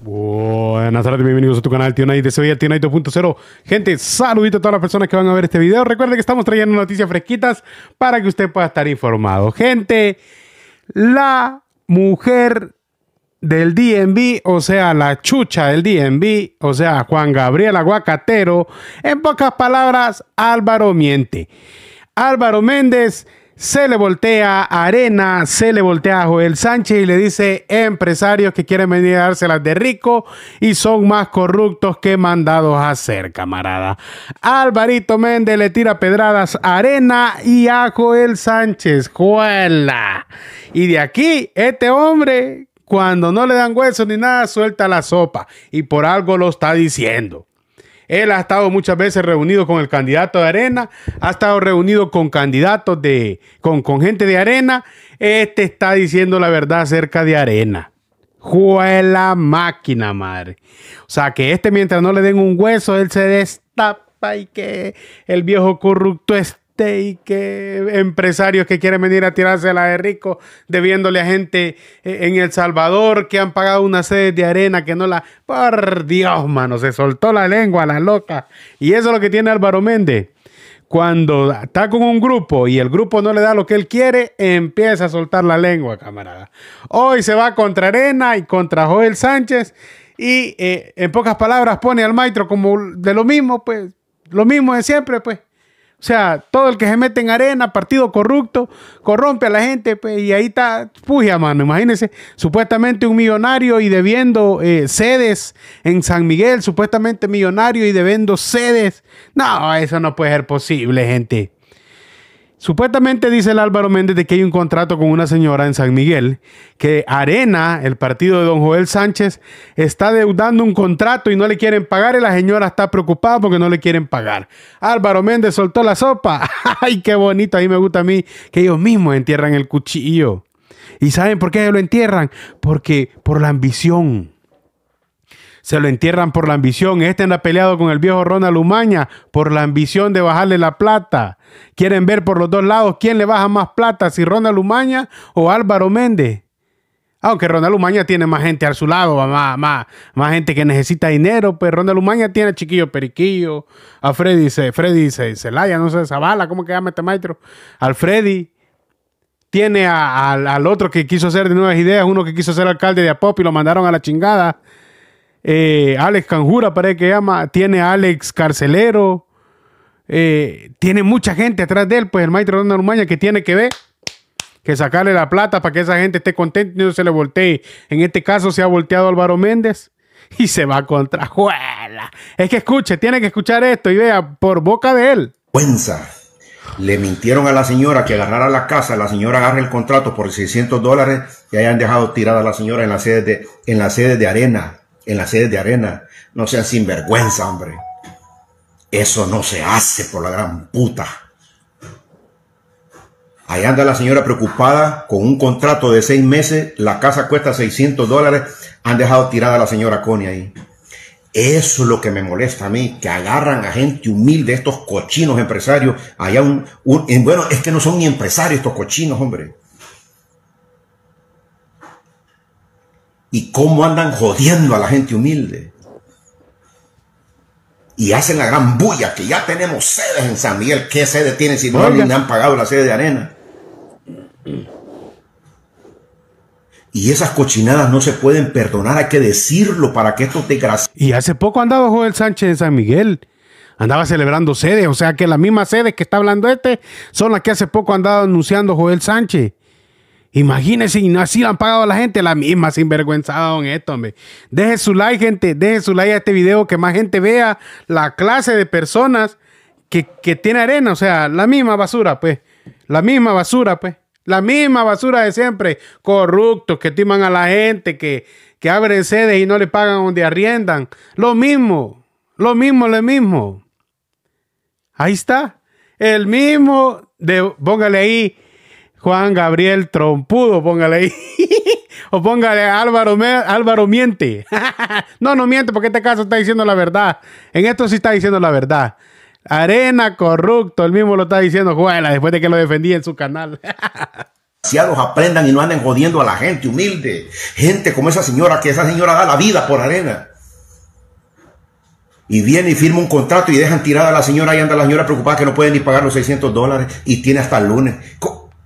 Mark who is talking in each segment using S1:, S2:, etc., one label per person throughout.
S1: Buenas tardes, bienvenidos a tu canal Tío de Sevilla, Tío 2.0. Gente, saludito a todas las personas que van a ver este video. Recuerden que estamos trayendo noticias fresquitas para que usted pueda estar informado. Gente, la mujer del DNB, o sea, la chucha del DNB, o sea, Juan Gabriel Aguacatero. En pocas palabras, Álvaro miente. Álvaro Méndez se le voltea a Arena, se le voltea a Joel Sánchez y le dice empresarios que quieren venir a dárselas de rico y son más corruptos que mandados a ser, camarada. Alvarito Méndez le tira pedradas a Arena y a Joel Sánchez. ¡Juela! Y de aquí, este hombre, cuando no le dan hueso ni nada, suelta la sopa. Y por algo lo está diciendo. Él ha estado muchas veces reunido con el candidato de Arena, ha estado reunido con candidatos de, con, con gente de Arena. Este está diciendo la verdad acerca de Arena. Juega máquina, madre. O sea, que este mientras no le den un hueso, él se destapa y que el viejo corrupto es y que eh, empresarios que quieren venir a tirarse la de rico debiéndole a gente eh, en El Salvador que han pagado una sede de arena que no la... Por Dios, mano, se soltó la lengua, a la loca. Y eso es lo que tiene Álvaro Méndez. Cuando está con un grupo y el grupo no le da lo que él quiere, empieza a soltar la lengua, camarada. Hoy se va contra Arena y contra Joel Sánchez y eh, en pocas palabras pone al maestro como de lo mismo, pues, lo mismo de siempre, pues o sea, todo el que se mete en arena, partido corrupto, corrompe a la gente, pues, y ahí está, puja, mano, imagínense, supuestamente un millonario y debiendo eh, sedes en San Miguel, supuestamente millonario y debiendo sedes. No, eso no puede ser posible, gente. Supuestamente dice el Álvaro Méndez de que hay un contrato con una señora en San Miguel, que Arena, el partido de don Joel Sánchez, está deudando un contrato y no le quieren pagar y la señora está preocupada porque no le quieren pagar. Álvaro Méndez soltó la sopa. ¡Ay, qué bonito! A mí me gusta a mí que ellos mismos entierran el cuchillo. ¿Y saben por qué lo entierran? Porque por la ambición se lo entierran por la ambición. Este anda peleado con el viejo Ronald Umaña por la ambición de bajarle la plata. Quieren ver por los dos lados quién le baja más plata, si Ronald Umaña o Álvaro Méndez. Aunque Ronald Umaña tiene más gente a su lado, más, más, más gente que necesita dinero, pero pues Ronald Umaña tiene a Chiquillo Periquillo, a Freddy, Freddy Celaya, no sé, Zavala, ¿cómo que llama este maestro? Al Freddy tiene al otro que quiso hacer de nuevas ideas, uno que quiso ser alcalde de Apop y lo mandaron a la chingada. Eh, Alex Canjura, parece que llama. Tiene Alex Carcelero. Eh, tiene mucha gente atrás de él, pues el maestro Ronald Umaña que tiene que ver, que sacarle la plata para que esa gente esté contenta y no se le voltee. En este caso se ha volteado Álvaro Méndez y se va contra Juela. Es que escuche, tiene que escuchar esto y vea por boca de él.
S2: Le mintieron a la señora que agarrara la casa, la señora agarra el contrato por 600 dólares y hayan dejado tirada a la señora en la sede de arena en las sedes de arena. No sean sinvergüenza, hombre. Eso no se hace por la gran puta. Ahí anda la señora preocupada con un contrato de seis meses. La casa cuesta 600 dólares. Han dejado tirada a la señora Connie ahí. Eso es lo que me molesta a mí, que agarran a gente humilde, estos cochinos empresarios. Allá un, un bueno, es que no son ni empresarios estos cochinos, hombre. y cómo andan jodiendo a la gente humilde. Y hacen la gran bulla que ya tenemos sedes en San Miguel. ¿Qué sedes tienen si no le han pagado la sede de arena? Y esas cochinadas no se pueden perdonar, hay que decirlo para que esto te gracia.
S1: Y hace poco andaba Joel Sánchez en San Miguel andaba celebrando sedes, o sea que las mismas sedes que está hablando este son las que hace poco andaba anunciando Joel Sánchez. Imagínense, y así lo han pagado la gente, la misma sinvergüenzada en esto, hombre. Deje su like, gente, deje su like a este video, que más gente vea la clase de personas que, que tiene arena, o sea, la misma basura, pues. La misma basura, pues. La misma basura de siempre. Corruptos que timan a la gente, que, que abren sedes y no le pagan donde arriendan. Lo mismo, lo mismo, lo mismo. Ahí está. El mismo de, póngale ahí, Juan Gabriel Trompudo, póngale ahí. o póngale Álvaro, Álvaro miente. no, no miente porque este caso está diciendo la verdad. En esto sí está diciendo la verdad. Arena corrupto, el mismo lo está diciendo Juana después de que lo defendí en su canal.
S2: Si aprendan y no anden jodiendo a la gente humilde. Gente como esa señora, que esa señora da la vida por arena. Y viene y firma un contrato y dejan tirada a la señora y anda la señora preocupada que no puede ni pagar los 600 dólares y tiene hasta el lunes.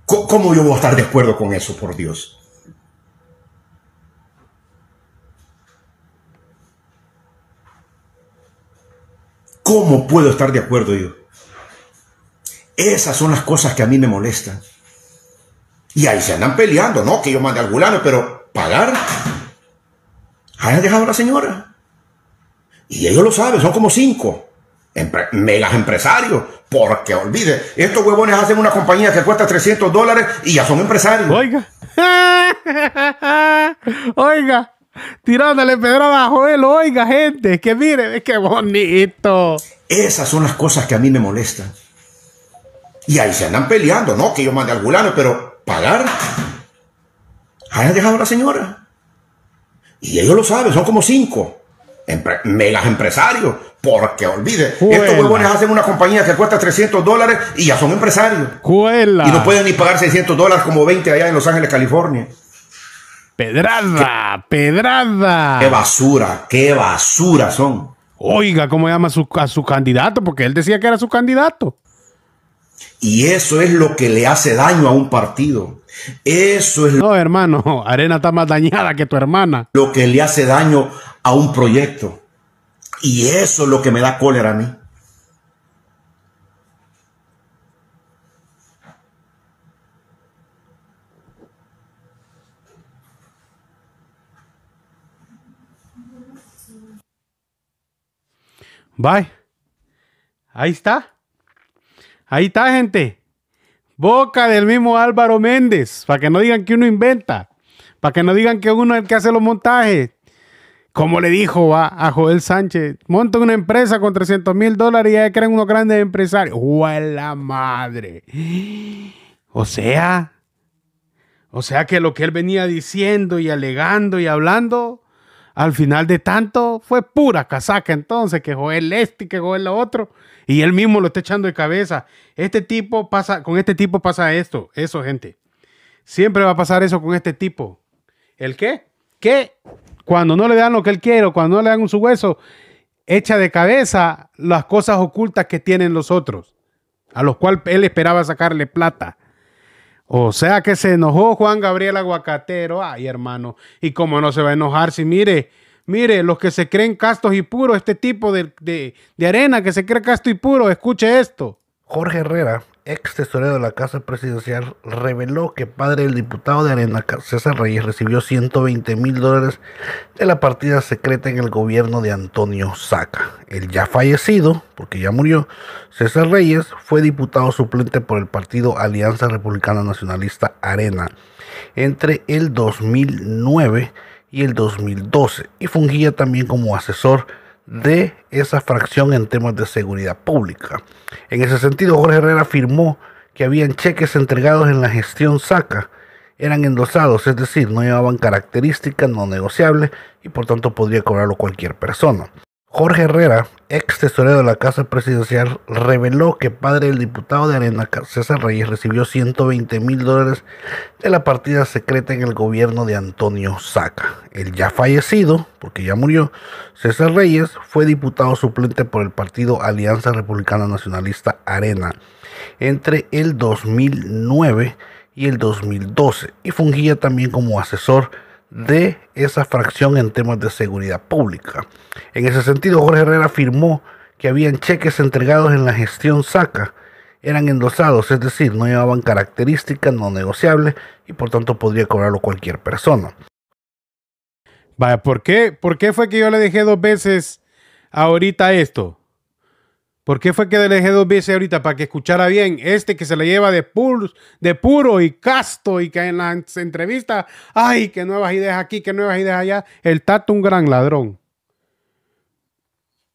S2: ¿Cómo yo voy a estar de acuerdo con eso, por Dios? ¿Cómo puedo estar de acuerdo yo? Esas son las cosas que a mí me molestan. Y ahí se andan peleando, no que yo mande al gulano, pero pagar. Hayan dejado a la señora. Y ellos lo saben, son como cinco. megas empresarios, porque olvide, estos huevones hacen una compañía que cuesta 300 dólares y ya son empresarios. Oiga.
S1: oiga. Tirándole pedra abajo él, oiga, gente. Que mire, qué bonito.
S2: Esas son las cosas que a mí me molestan. Y ahí se andan peleando, ¿no? Que yo mande al gulano, pero pagar. Hayan dejado a la señora. Y ellos lo saben, son como cinco megas empresarios, porque olvide, estos huevones hacen una compañía que cuesta 300 dólares y ya son empresarios. Y no pueden ni pagar 600 dólares como 20 allá en Los Ángeles, California.
S1: Pedrada, pedrada. Qué
S2: basura,
S1: qué basura son. Oiga, ¿cómo llama a su, a su candidato? Porque él decía que era su candidato.
S2: Y eso es lo que le hace daño a un partido. Eso es. No, hermano, Arena está más dañada que tu hermana. Lo que le hace daño a un proyecto. Y eso es lo que me da cólera a mí.
S1: Bye. Ahí está. Ahí está, gente. Boca del mismo Álvaro Méndez. Para que no digan que uno inventa. Para que no digan que uno es el que hace los montajes como le dijo a, Joel Sánchez, monta una empresa con 300 mil dólares y ya creen unos grandes empresarios. la madre! O sea, o sea que lo que él venía diciendo y alegando y hablando, al final de tanto, fue pura casaca entonces, que Joel este, que Joel lo otro, y él mismo lo está echando de cabeza. Este tipo pasa, con este tipo pasa esto, eso gente. Siempre va a pasar eso con este tipo. ¿El qué? ¿Qué? Cuando no le dan lo que él quiere, cuando no le dan su hueso, echa de cabeza las cosas ocultas que tienen los otros, a los cuales él esperaba sacarle plata. O sea que se enojó Juan Gabriel Aguacatero. Ay, hermano. Y cómo no se va a enojar si mire, mire, los que se creen castos y puros, este tipo de, de, de arena que se cree casto y puro, escuche esto.
S3: Jorge Herrera, ex tesorero de la Casa Presidencial, reveló que padre del diputado de Arena, César Reyes, recibió 120 mil dólares de la partida secreta en el gobierno de Antonio Saca. El ya fallecido, porque ya murió, César Reyes fue diputado suplente por el partido Alianza Republicana Nacionalista Arena entre el 2009 y el 2012 y fungía también como asesor de esa fracción en temas de seguridad pública. En ese sentido, Jorge Herrera afirmó que habían cheques entregados en la gestión SACA, eran endosados, es decir, no llevaban características no negociables y por tanto podría cobrarlo cualquier persona. Jorge Herrera, ex tesorero de la Casa Presidencial, reveló que padre del diputado de Arena, César Reyes, recibió 120 mil dólares de la partida secreta en el gobierno de Antonio Saca. El ya fallecido, porque ya murió, César Reyes fue diputado suplente por el partido Alianza Republicana Nacionalista Arena entre el 2009 y el 2012 y fungía también como asesor de esa fracción en temas de seguridad pública. En ese sentido, Jorge Herrera afirmó que habían cheques entregados en la gestión SACA, eran endosados, es decir, no llevaban características no negociables y por tanto podría cobrarlo cualquier persona. Vaya, ¿por qué? ¿Por qué fue que yo le dejé
S1: dos veces ahorita esto? ¿Por qué fue que dejé dos veces ahorita para que escuchara bien? Este que se le lleva de, puro, de puro y casto y que en las entrevistas, ay, qué nuevas ideas aquí, qué nuevas ideas allá. El Tato un gran ladrón.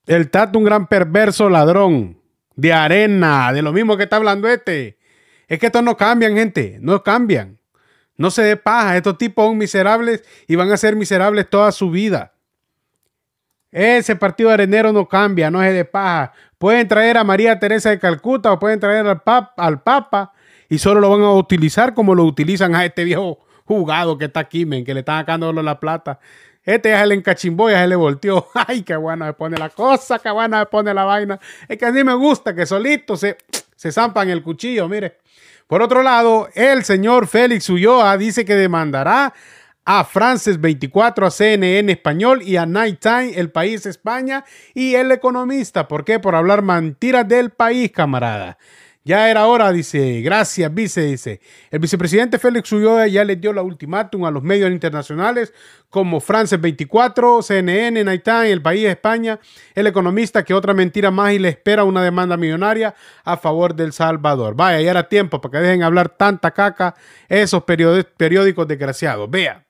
S1: El Tato un gran perverso ladrón de arena, de lo mismo que está hablando este. Es que estos no cambian, gente, no cambian. No se dé paja, estos tipos son miserables y van a ser miserables toda su vida. Ese partido arenero no cambia, no es de paja. Pueden traer a María Teresa de Calcuta o pueden traer al, al Papa y solo lo van a utilizar como lo utilizan a este viejo jugado que está aquí, que le están sacando la plata. Este ya se le encachimbó, ya se le volteó. Ay, qué bueno se pone la cosa, qué bueno se pone la vaina. Es que a mí me gusta que solito se, se zampan el cuchillo, mire. Por otro lado, el señor Félix Ulloa dice que demandará a Frances 24, a CNN Español y a Nighttime, El País España y El Economista. ¿Por qué? Por hablar mentiras del país, camarada. Ya era hora, dice. Gracias, vice, dice. El vicepresidente Félix Ulloa ya le dio la ultimátum a los medios internacionales como Frances 24, CNN, Nighttime, El País, España, El Economista, que otra mentira más y le espera una demanda millonaria a favor del Salvador. Vaya, ya era tiempo para que dejen hablar tanta caca esos periódicos
S4: desgraciados. Vea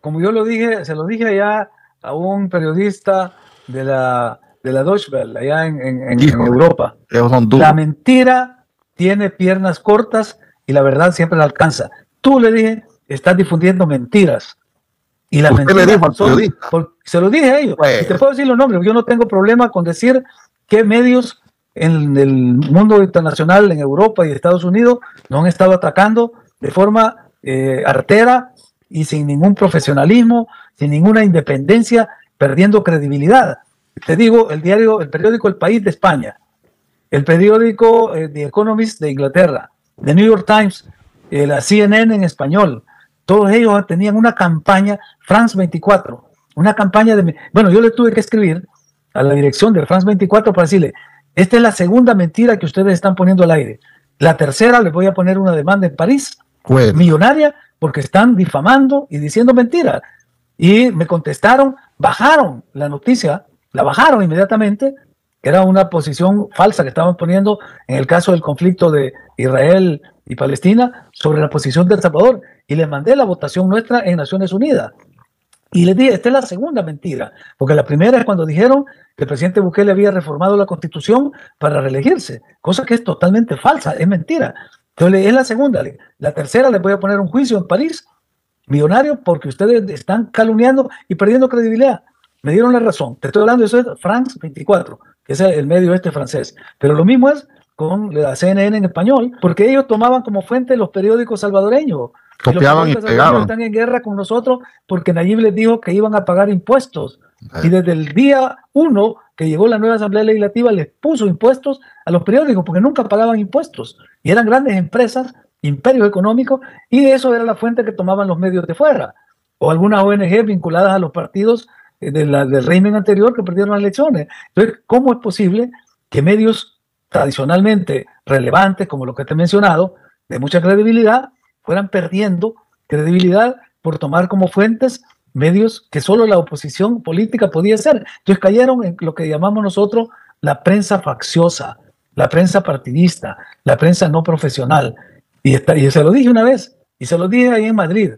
S4: como yo lo dije, se lo dije allá a un periodista de la, de la Deutsche Welle, allá en, Europa. La mentira tiene piernas cortas y la verdad siempre la alcanza. Tú le dije, estás difundiendo mentiras. Y la le dijo al se lo dije a ellos. Pues. te puedo decir los nombres, yo no tengo problema con decir qué medios en el mundo internacional, en Europa y Estados Unidos, no han estado atacando de forma eh, artera y sin ningún profesionalismo, sin ninguna independencia, perdiendo credibilidad. Te digo, el diario, el periódico El País de España, el periódico eh, The Economist de Inglaterra, The New York Times, eh, la CNN en español, todos ellos tenían una campaña, France 24, una campaña de... Bueno, yo le tuve que escribir a la dirección de France 24 para decirle, esta es la segunda mentira que ustedes están poniendo al aire. La tercera, les voy a poner una demanda en París pues, millonaria porque están difamando y diciendo mentiras. Y me contestaron, bajaron la noticia, la bajaron inmediatamente, que era una posición falsa que estaban poniendo en el caso del conflicto de Israel y Palestina sobre la posición del Salvador. Y les mandé la votación nuestra en Naciones Unidas. Y les dije, esta es la segunda mentira, porque la primera es cuando dijeron que el presidente Bukele había reformado la constitución para reelegirse, cosa que es totalmente falsa, es mentira. Entonces es la segunda. La tercera les voy a poner un juicio en París, millonario, porque ustedes están calumniando y perdiendo credibilidad. Me dieron la razón. Te estoy hablando, eso es France 24, que es el medio este francés. Pero lo mismo es con la CNN en español, porque ellos tomaban como fuente los periódicos salvadoreños. Copiaban y, pegaban. Están en guerra con nosotros porque Nayib les dijo que iban a pagar impuestos. Y desde el día uno que llegó la nueva Asamblea Legislativa les puso impuestos a los periódicos porque nunca pagaban impuestos y eran grandes empresas, imperio económico, y de eso era la fuente que tomaban los medios de fuera o algunas ONG vinculadas a los partidos eh, del régimen anterior que perdieron las elecciones. Entonces, ¿cómo es posible que medios tradicionalmente relevantes, como los que te he mencionado, de mucha credibilidad, fueran perdiendo credibilidad por tomar como fuentes medios que solo la oposición política podía hacer. Entonces cayeron en lo que llamamos nosotros la prensa facciosa, la prensa partidista, la prensa no profesional. Y, y se lo dije una vez, y se lo dije ahí en Madrid,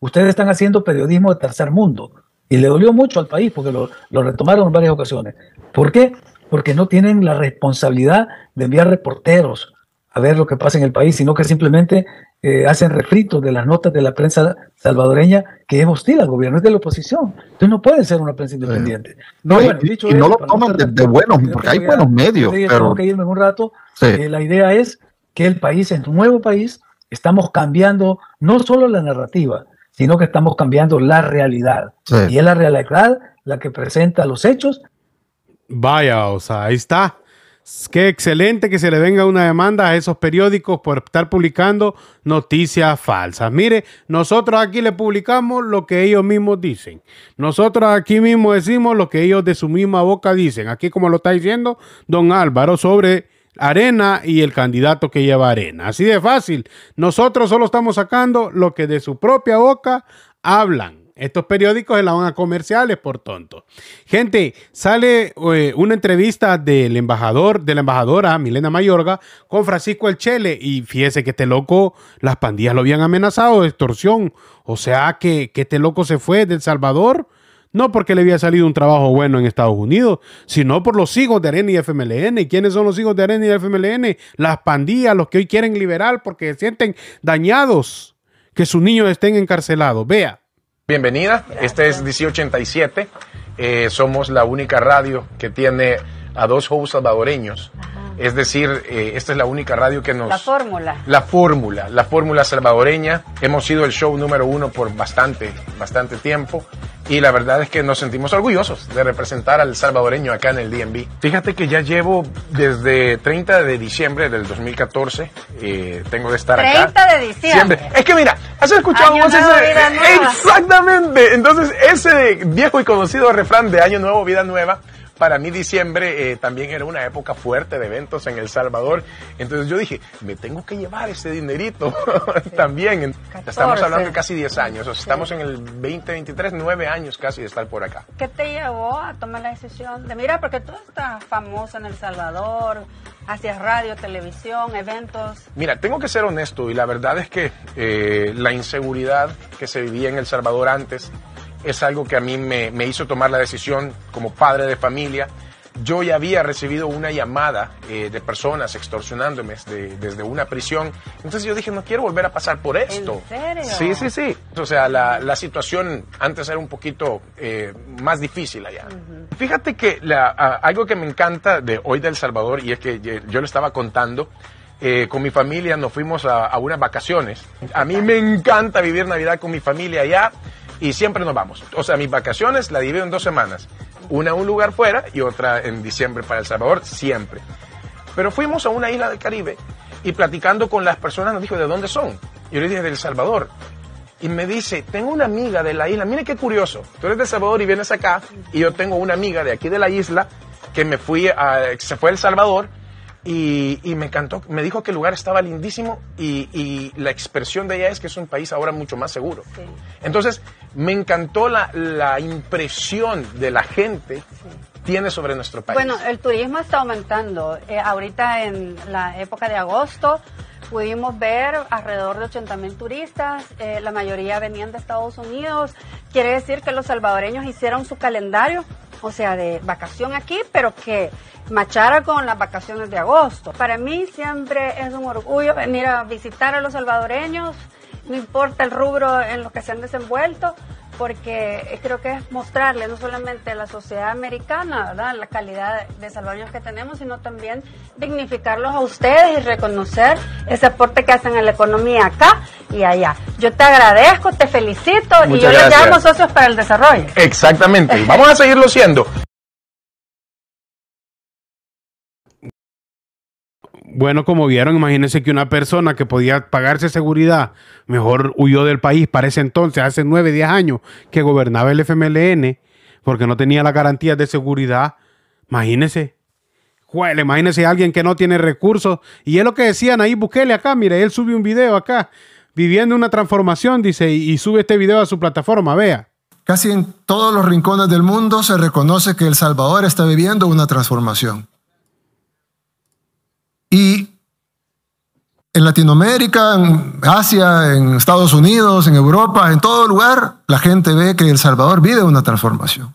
S4: ustedes están haciendo periodismo de tercer mundo. Y le dolió mucho al país porque lo, lo retomaron en varias ocasiones. ¿Por qué? Porque no tienen la responsabilidad de enviar reporteros a ver lo que pasa en el país, sino que simplemente eh, hacen refritos de las notas de la prensa salvadoreña que es hostil al gobierno, es de la oposición. Entonces no puede ser una prensa independiente.
S5: No, y, no lo toman de, buenos, porque hay buenos medios. Pero... Tengo que
S4: irme un rato. Eh, la idea es que el país es un nuevo país, estamos cambiando no solo la narrativa, sino que estamos cambiando la realidad. Y es la realidad la que presenta los hechos.
S1: Vaya, o sea, ahí está. Qué excelente que se le venga una demanda a esos periódicos por estar publicando noticias falsas. Mire, nosotros aquí le publicamos lo que ellos mismos dicen. Nosotros aquí mismo decimos lo que ellos de su misma boca dicen. Aquí como lo está diciendo don Álvaro sobre Arena y el candidato que lleva Arena. Así de fácil. Nosotros solo estamos sacando lo que de su propia boca hablan. Estos periódicos en la van a comerciales por tonto. Gente, sale eh, una entrevista del embajador, de la embajadora Milena Mayorga con Francisco El Chele y fíjese que este loco, las pandillas lo habían amenazado de extorsión. O sea que, que este loco se fue del El Salvador. No porque le había salido un trabajo bueno en Estados Unidos, sino por los hijos de Arena y FMLN. quiénes son los hijos de Arena y FMLN? Las pandillas, los que hoy quieren liberar porque sienten dañados que sus niños estén encarcelados. Vea,
S6: bienvenida. Este es DC87. Eh, somos la única radio que tiene a dos shows salvadoreños. Es decir, eh, esta es la única radio que nos... La fórmula. La fórmula, la fórmula salvadoreña. Hemos sido el show número uno por bastante, bastante tiempo. Y la verdad es que nos sentimos orgullosos de representar al salvadoreño acá en el DNB. Fíjate que ya llevo desde 30 de diciembre del 2014, eh, tengo de estar acá.
S7: 30 de diciembre.
S6: Es que mira, has escuchado Exactamente. Entonces ese viejo y conocido refrán de Año Nuevo, Vida Nueva para mí diciembre eh, también era una época fuerte de eventos en El Salvador. Entonces yo dije, me tengo que llevar ese dinerito también. Estamos hablando de casi 10 años, estamos en el 2023, 9 años casi de estar por acá.
S7: ¿Qué te llevó a tomar la decisión de, mira, porque tú estás famosa en El Salvador, hacia radio, televisión, eventos?
S6: Mira, tengo que ser honesto y la verdad es que eh, la inseguridad que se vivía en El Salvador antes, es algo que a mí me, hizo tomar la decisión como padre de familia yo ya había recibido una llamada eh, de personas extorsionándome desde una prisión. Entonces yo dije, no quiero volver a pasar por esto. ¿En serio? Sí, sí, sí. O sea, la, la situación antes era un poquito eh, más difícil allá. Fíjate que la, algo que me encanta de hoy de El Salvador, y es que yo le estaba contando, eh, con mi familia nos fuimos a, a unas vacaciones. A mí me encanta vivir Navidad con mi familia allá y siempre nos vamos. O sea, mis vacaciones la divido en dos semanas. Una a un lugar fuera y otra en diciembre para El Salvador, siempre. Pero fuimos a una isla del Caribe y platicando con las personas nos dijo, ¿de dónde son? Yo le dije, del Salvador. Y me dice, tengo una amiga de la isla. Mire qué curioso. Tú eres de El Salvador y vienes acá y yo tengo una amiga de aquí de la isla que me fui a, se fue a El Salvador y, me encantó, me dijo que el lugar estaba lindísimo y, la expresión de ella es que es un país ahora mucho más seguro. Entonces, me encantó la, impresión de la gente tiene sobre nuestro país. Bueno,
S7: el turismo está aumentando. Eh, ahorita en la época de agosto pudimos ver alrededor de 80 mil turistas, eh, la mayoría venían de Estados Unidos. Quiere decir que los salvadoreños hicieron su calendario, o sea, de vacación aquí, pero que machara con las vacaciones de agosto. Para mí siempre es un orgullo venir a visitar a los salvadoreños, no importa el rubro en lo que se han desenvuelto porque eh, creo que es mostrarle no solamente a la sociedad americana, La calidad de salvadoreños que tenemos, sino también dignificarlos a ustedes y reconocer ese aporte que hacen a la economía acá y allá. Yo te agradezco,
S4: te felicito y yo les llamo socios para el desarrollo. Exactamente, vamos a seguirlo siendo. Bueno,
S1: como vieron, imagínense que una persona que podía pagarse seguridad, mejor huyó del país para ese entonces, hace nueve, diez años, que gobernaba el FMLN, porque no tenía las garantías de seguridad. Imagínense. cuál imagínense a alguien que no tiene recursos. Y es lo que decían ahí, busquele acá, mire, él sube un video acá, viviendo una transformación, dice, y
S5: sube este video a su plataforma, vea. Casi en todos los rincones del mundo se reconoce que El Salvador está viviendo una transformación. Y en Latinoamérica, en Asia, en Estados Unidos, en Europa, en todo lugar, la gente ve que El Salvador vive una transformación.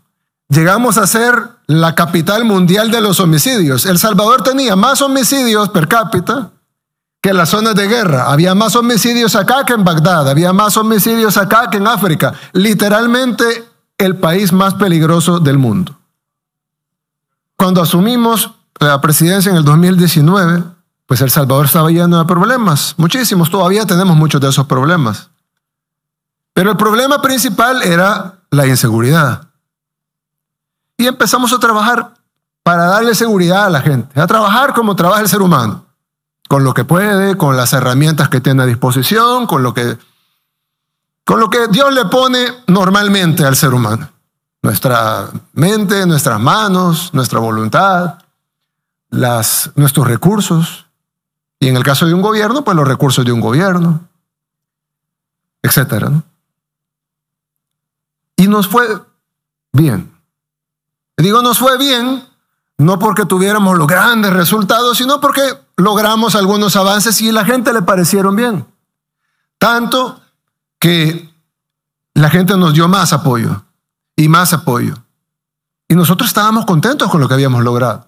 S5: Llegamos a ser la capital mundial de los homicidios. El Salvador tenía más homicidios per cápita que las zonas de guerra. Había más homicidios acá que en Bagdad, había más homicidios acá que en África. Literalmente el país más peligroso del mundo. Cuando asumimos la presidencia en el 2019, pues El Salvador estaba lleno de problemas, muchísimos, todavía tenemos muchos de esos problemas. Pero el problema principal era la inseguridad. Y empezamos a trabajar para darle seguridad a la gente, a trabajar como trabaja el ser humano, con lo que puede, con las herramientas que tiene a disposición, con lo que, con lo que Dios le pone normalmente al ser humano. Nuestra mente, nuestras manos, nuestra voluntad nuestros recursos. Y en el caso de un gobierno, pues los recursos de un gobierno, etcétera. Y nos fue bien. Digo, nos fue bien, no porque tuviéramos los grandes resultados, sino porque logramos algunos avances y la gente le parecieron bien. Tanto que la gente nos dio más apoyo y más apoyo. Y nosotros estábamos contentos con lo que habíamos logrado.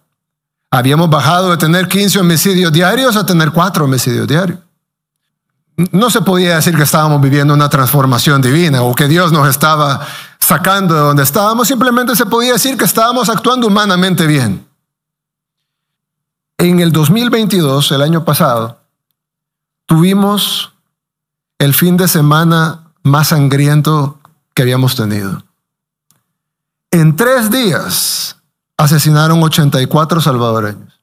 S5: Habíamos bajado de tener 15 homicidios diarios a tener 4 homicidios diarios. No se podía decir que estábamos viviendo una transformación divina o que Dios nos estaba sacando de donde estábamos, simplemente se podía decir que estábamos actuando humanamente bien. En el 2022, el año pasado, tuvimos el fin de semana más sangriento que habíamos tenido. En tres días asesinaron 84 salvadoreños.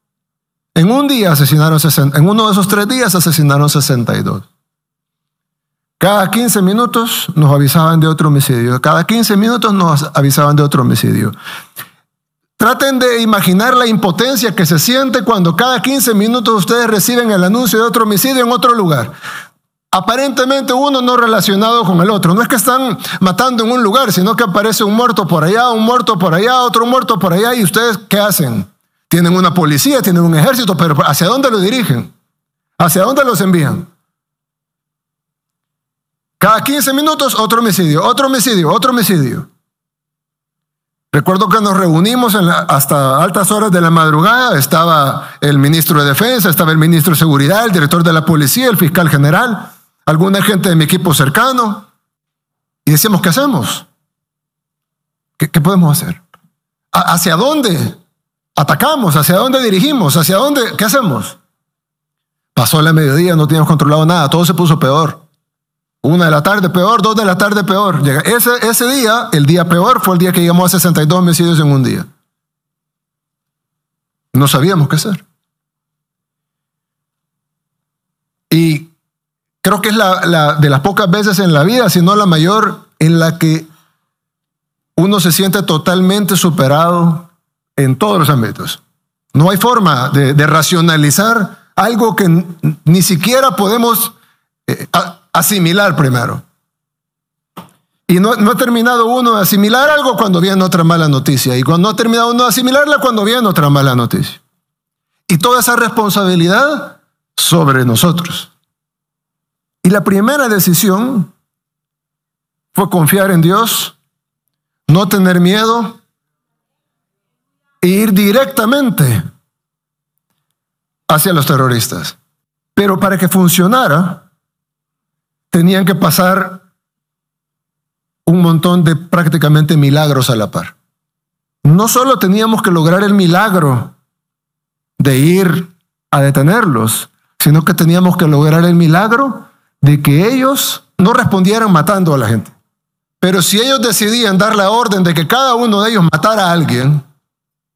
S5: En un día asesinaron en uno de esos tres días asesinaron 62. Cada 15 minutos nos avisaban de otro homicidio. Cada 15 minutos nos avisaban de otro homicidio. Traten de imaginar la impotencia que se siente cuando cada 15 minutos ustedes reciben el anuncio de otro homicidio en otro lugar aparentemente uno no relacionado con el otro. No es que están matando en un lugar, sino que aparece un muerto por allá, un muerto por allá, otro muerto por allá, y ustedes ¿qué hacen? Tienen una policía, tienen un ejército, pero ¿hacia dónde lo dirigen? ¿Hacia dónde los envían? Cada 15 minutos otro homicidio, otro homicidio, otro homicidio. Recuerdo que nos reunimos hasta altas horas de la madrugada, estaba el ministro de Defensa, estaba el ministro de Seguridad, el director de la Policía, el fiscal general alguna gente de mi equipo cercano y decíamos, ¿qué hacemos? ¿Qué, podemos hacer? ¿Hacia dónde atacamos? ¿Hacia dónde dirigimos? ¿Hacia dónde? ¿Qué hacemos? Pasó la mediodía, no teníamos controlado nada, todo se puso peor. Una de la tarde peor, dos de la tarde peor. Ese, ese día, el día peor, fue el día que llegamos a 62 homicidios en un día. No sabíamos qué hacer. Y que es la, de las pocas veces en la vida, si no la mayor, en la que uno se siente totalmente superado en todos los ámbitos. No hay forma de, racionalizar algo que ni siquiera podemos eh, asimilar primero. Y no, no, ha terminado uno de asimilar algo cuando viene otra mala noticia. Y cuando no ha terminado uno de asimilarla cuando viene otra mala noticia. Y toda esa responsabilidad sobre nosotros. Y la primera decisión fue confiar en Dios, no tener miedo e ir directamente hacia los terroristas. Pero para que funcionara, tenían que pasar un montón de prácticamente milagros a la par. No solo teníamos que lograr el milagro de ir a detenerlos, sino que teníamos que lograr el milagro de que ellos no respondieran matando a la gente. Pero si ellos decidían dar la orden de que cada uno de ellos matara a alguien,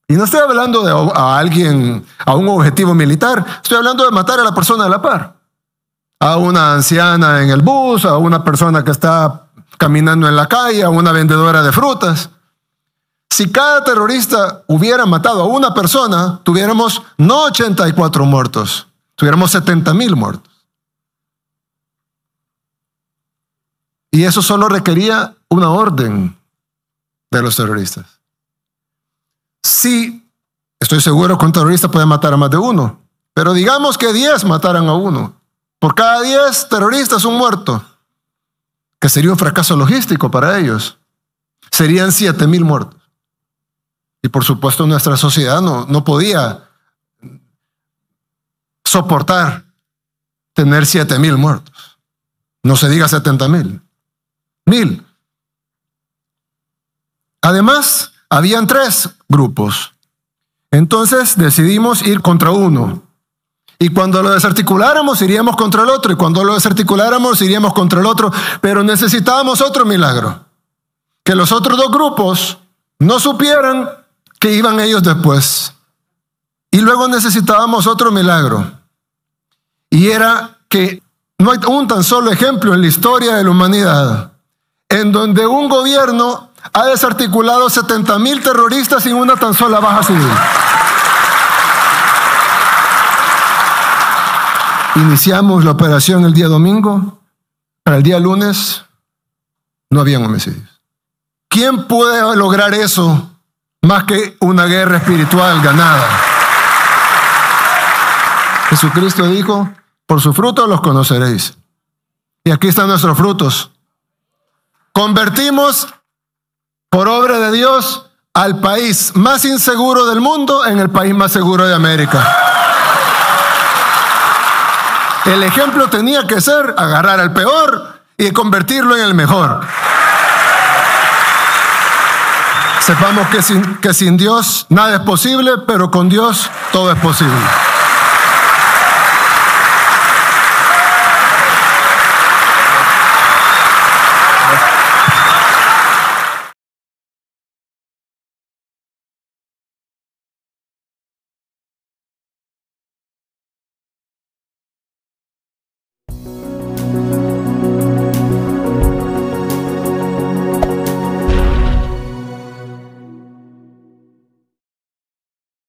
S5: y no estoy hablando de a alguien, a un objetivo militar, estoy hablando de matar a la persona de la par, a una anciana en el bus, a una persona que está caminando en la calle, a una vendedora de frutas. Si cada terrorista hubiera matado a una persona, tuviéramos no 84 muertos, tuviéramos 70 mil muertos. Y eso solo requería una orden de los terroristas. Sí, estoy seguro que un terrorista puede matar a más de uno, pero digamos que 10 mataran a uno. Por cada 10 terroristas un muerto, que sería un fracaso logístico para ellos. Serían 7 mil muertos. Y por supuesto nuestra sociedad no, no podía soportar tener 7 mil muertos. No se diga 70 mil. Además, habían tres grupos. Entonces decidimos ir contra uno. Y cuando lo desarticuláramos, iríamos contra el otro. Y cuando lo desarticuláramos, iríamos contra el otro. Pero necesitábamos otro milagro. Que los otros dos grupos no supieran que iban ellos después. Y luego necesitábamos otro milagro. Y era que no hay un tan solo ejemplo en la historia de la humanidad en donde un gobierno ha desarticulado 70 mil terroristas sin una tan sola baja civil. Iniciamos la operación el día domingo, para el día lunes no habían homicidios. ¿Quién puede lograr eso más que una guerra espiritual ganada? Jesucristo dijo, por su fruto los conoceréis. Y aquí están nuestros frutos. Convertimos por obra de Dios al país más inseguro del mundo en el país más seguro de América. El ejemplo tenía que ser agarrar al peor y convertirlo en el mejor. Sepamos que sin, que sin Dios nada es posible, pero con Dios todo es posible.